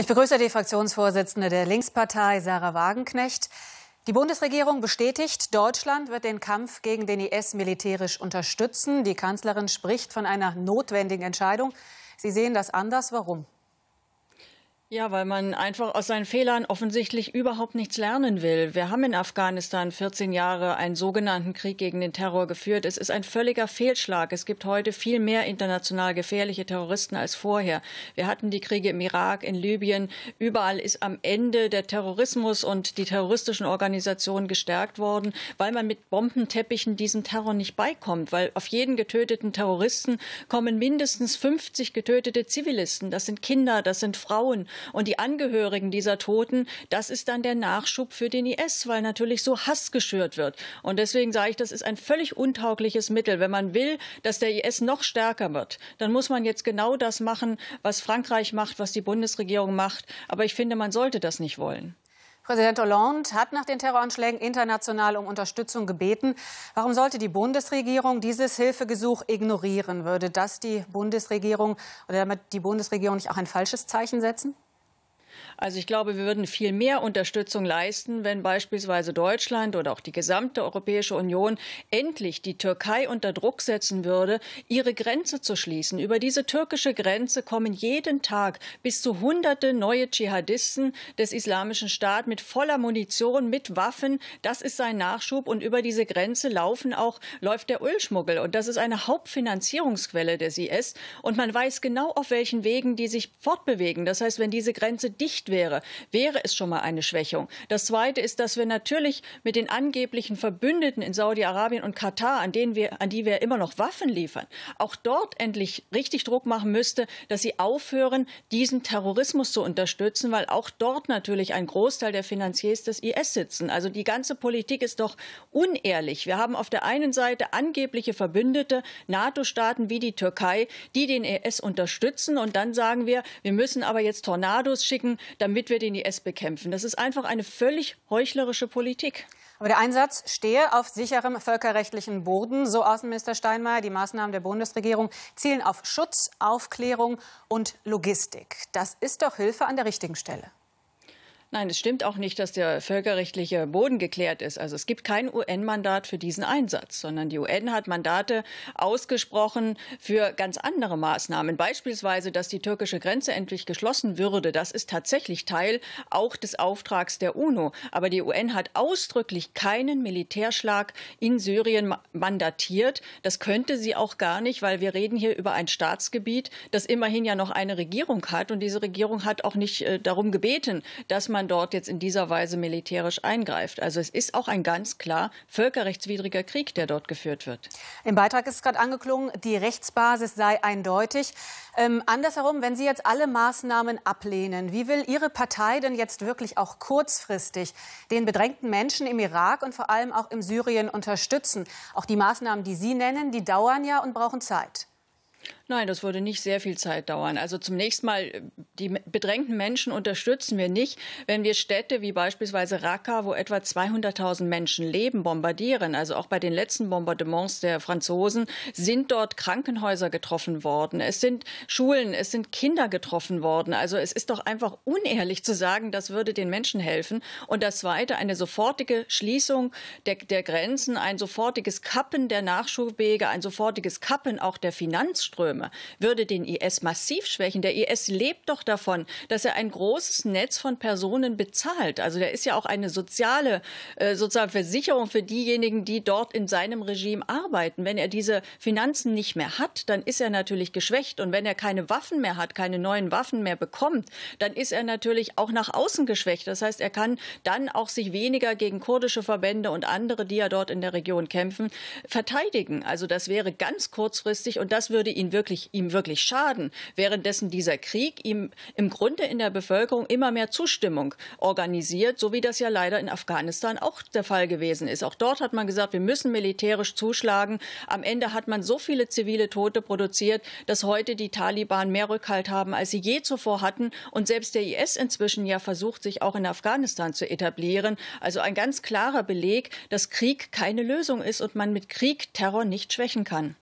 Ich begrüße die Fraktionsvorsitzende der Linkspartei, Sarah Wagenknecht. Die Bundesregierung bestätigt, Deutschland wird den Kampf gegen den IS militärisch unterstützen. Die Kanzlerin spricht von einer notwendigen Entscheidung. Sie sehen das anders. Warum? Ja, weil man einfach aus seinen Fehlern offensichtlich überhaupt nichts lernen will. Wir haben in Afghanistan 14 Jahre einen sogenannten Krieg gegen den Terror geführt. Es ist ein völliger Fehlschlag. Es gibt heute viel mehr international gefährliche Terroristen als vorher. Wir hatten die Kriege im Irak, in Libyen. Überall ist am Ende der Terrorismus und die terroristischen Organisationen gestärkt worden, weil man mit Bombenteppichen diesem Terror nicht beikommt. Weil auf jeden getöteten Terroristen kommen mindestens 50 getötete Zivilisten. Das sind Kinder, das sind Frauen. Und die Angehörigen dieser Toten, das ist dann der Nachschub für den IS, weil natürlich so Hass geschürt wird. Und deswegen sage ich, das ist ein völlig untaugliches Mittel. Wenn man will, dass der IS noch stärker wird, dann muss man jetzt genau das machen, was Frankreich macht, was die Bundesregierung macht. Aber ich finde, man sollte das nicht wollen. Präsident Hollande hat nach den Terroranschlägen international um Unterstützung gebeten. Warum sollte die Bundesregierung dieses Hilfegesuch ignorieren? Würde das die Bundesregierung oder damit die Bundesregierung nicht auch ein falsches Zeichen setzen? Also ich glaube, wir würden viel mehr Unterstützung leisten, wenn beispielsweise Deutschland oder auch die gesamte Europäische Union endlich die Türkei unter Druck setzen würde, ihre Grenze zu schließen. Über diese türkische Grenze kommen jeden Tag bis zu hunderte neue Dschihadisten des Islamischen Staates mit voller Munition, mit Waffen. Das ist sein Nachschub und über diese Grenze laufen auch, läuft der Ölschmuggel und das ist eine Hauptfinanzierungsquelle des IS und man weiß genau, auf welchen Wegen die sich fortbewegen. Das heißt, wenn diese Grenze dicht wäre, wäre es schon mal eine Schwächung. Das Zweite ist, dass wir natürlich mit den angeblichen Verbündeten in Saudi-Arabien und Katar, an, denen wir, an die wir immer noch Waffen liefern, auch dort endlich richtig Druck machen müsste, dass sie aufhören, diesen Terrorismus zu unterstützen, weil auch dort natürlich ein Großteil der Finanziers des IS sitzen. Also die ganze Politik ist doch unehrlich. Wir haben auf der einen Seite angebliche Verbündete, NATO-Staaten wie die Türkei, die den IS unterstützen. Und dann sagen wir, wir müssen aber jetzt Tornados schicken, Leuten, damit wir den IS bekämpfen. Das ist einfach eine völlig heuchlerische Politik. Aber der Einsatz stehe auf sicherem völkerrechtlichen Boden, so Außenminister Steinmeier. Die Maßnahmen der Bundesregierung zielen auf Schutz, Aufklärung und Logistik. Das ist doch Hilfe an der richtigen Stelle. Nein, es stimmt auch nicht, dass der völkerrechtliche Boden geklärt ist. Also es gibt kein UN-Mandat für diesen Einsatz, sondern die UN hat Mandate ausgesprochen für ganz andere Maßnahmen. Beispielsweise, dass die türkische Grenze endlich geschlossen würde. Das ist tatsächlich Teil auch des Auftrags der UNO. Aber die UN hat ausdrücklich keinen Militärschlag in Syrien mandatiert. Das könnte sie auch gar nicht, weil wir reden hier über ein Staatsgebiet, das immerhin ja noch eine Regierung hat. Und diese Regierung hat auch nicht äh, darum gebeten, dass man man dort jetzt in dieser Weise militärisch eingreift. Also es ist auch ein ganz klar völkerrechtswidriger Krieg, der dort geführt wird. Im Beitrag ist gerade angeklungen, die Rechtsbasis sei eindeutig. Ähm, andersherum, wenn Sie jetzt alle Maßnahmen ablehnen, wie will Ihre Partei denn jetzt wirklich auch kurzfristig den bedrängten Menschen im Irak und vor allem auch im Syrien unterstützen? Auch die Maßnahmen, die Sie nennen, die dauern ja und brauchen Zeit. Nein, das würde nicht sehr viel Zeit dauern. Also zunächst mal, äh, die bedrängten Menschen unterstützen wir nicht, wenn wir Städte wie beispielsweise Raqqa, wo etwa 200.000 Menschen leben, bombardieren. Also auch bei den letzten Bombardements der Franzosen sind dort Krankenhäuser getroffen worden. Es sind Schulen, es sind Kinder getroffen worden. Also es ist doch einfach unehrlich zu sagen, das würde den Menschen helfen. Und das Zweite, eine sofortige Schließung der, der Grenzen, ein sofortiges Kappen der Nachschubwege, ein sofortiges Kappen auch der Finanzströme. Teilnehmer, würde den IS massiv schwächen. Der IS lebt doch davon, dass er ein großes Netz von Personen bezahlt. Also der ist ja auch eine soziale äh, sozusagen Versicherung für diejenigen, die dort in seinem Regime arbeiten. Wenn er diese Finanzen nicht mehr hat, dann ist er natürlich geschwächt. Und wenn er keine Waffen mehr hat, keine neuen Waffen mehr bekommt, dann ist er natürlich auch nach außen geschwächt. Das heißt, er kann dann auch sich weniger gegen kurdische Verbände und andere, die ja dort in der Region kämpfen, verteidigen. Also das wäre ganz kurzfristig und das würde ihn wirklich wirklich, ihm wirklich schaden, währenddessen dieser Krieg ihm im Grunde in der Bevölkerung immer mehr Zustimmung organisiert, so wie das ja leider in Afghanistan auch der Fall gewesen ist. Auch dort hat man gesagt, wir müssen militärisch zuschlagen. Am Ende hat man so viele zivile Tote produziert, dass heute die Taliban mehr Rückhalt haben, als sie je zuvor hatten. Und selbst der IS inzwischen ja versucht, sich auch in Afghanistan zu etablieren. Also ein ganz klarer Beleg, dass Krieg keine Lösung ist und man mit Krieg Terror nicht schwächen kann.